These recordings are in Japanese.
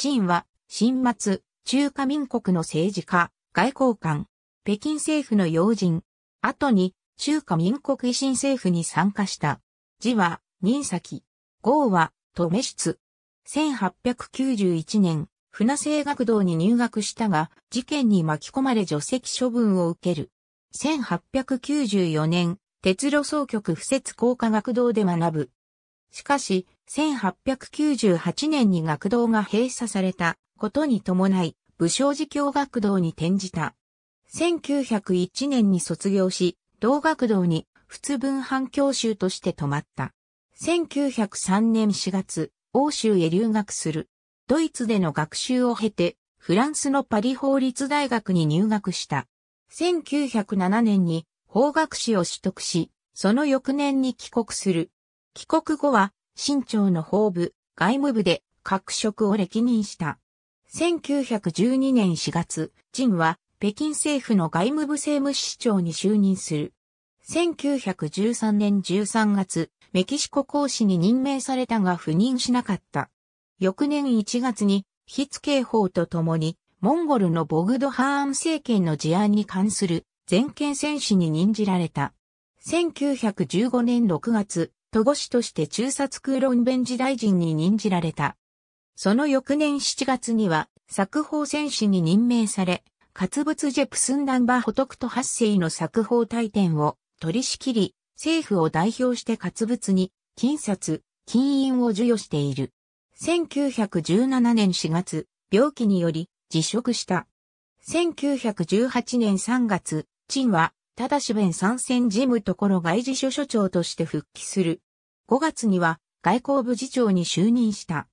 陳は、新末、中華民国の政治家、外交官、北京政府の要人、後に、中華民国維新政府に参加した。字は、任崎。号は、留め室。1891年、船政学堂に入学したが、事件に巻き込まれ除籍処分を受ける。1894年、鉄路総局不設工科学堂で学ぶ。しかし、1898年に学童が閉鎖されたことに伴い、武将寺教学童に転じた。1901年に卒業し、同学童に仏文反教習として泊まった。1903年4月、欧州へ留学する。ドイツでの学習を経て、フランスのパリ法律大学に入学した。1907年に法学士を取得し、その翌年に帰国する。帰国後は、新朝の法部、外務部で、各職を歴任した。1912年4月、陳は、北京政府の外務部政務市長に就任する。1913年13月、メキシコ公使に任命されたが赴任しなかった。翌年1月に、筆刑法ととに、モンゴルのボグドハーン政権の事案に関する全権戦士に任じられた。1915年6月、戸越士として中殺空論弁事大臣に任じられた。その翌年7月には、作法戦士に任命され、活物ジェプスンダンバホトクト発生の作法大典を取り仕切り、政府を代表して活物に、金札、金印を授与している。1917年4月、病気により辞職した。1918年3月、陳はただし弁参戦事務所外事所所長として復帰する。5月には外交部次長に就任した。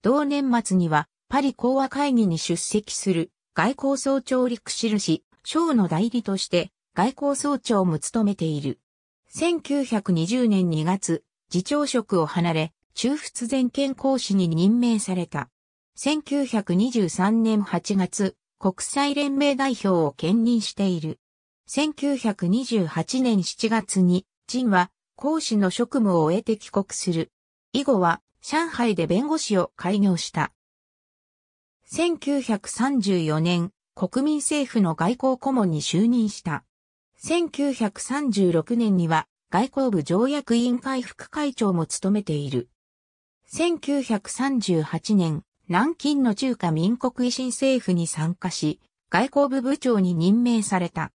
同年末にはパリ講和会議に出席する外交総長陸シル氏、省の代理として外交総長も務めている。1920年2月、次長職を離れ、中仏全権講師に任命された。1923年8月、国際連盟代表を兼任している。1928年7月に、陳は講師の職務を終えて帰国する。以後は上海で弁護士を開業した。1934年、国民政府の外交顧問に就任した。1936年には外交部条約委員会副会長も務めている。1938年、南京の中華民国維新政府に参加し、外交部部長に任命された。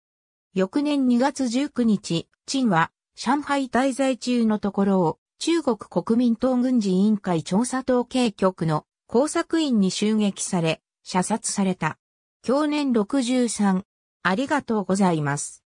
翌年2月19日、陳は、上海滞在中のところを、中国国民党軍事委員会調査統計局の工作員に襲撃され、射殺された。去年63、ありがとうございます。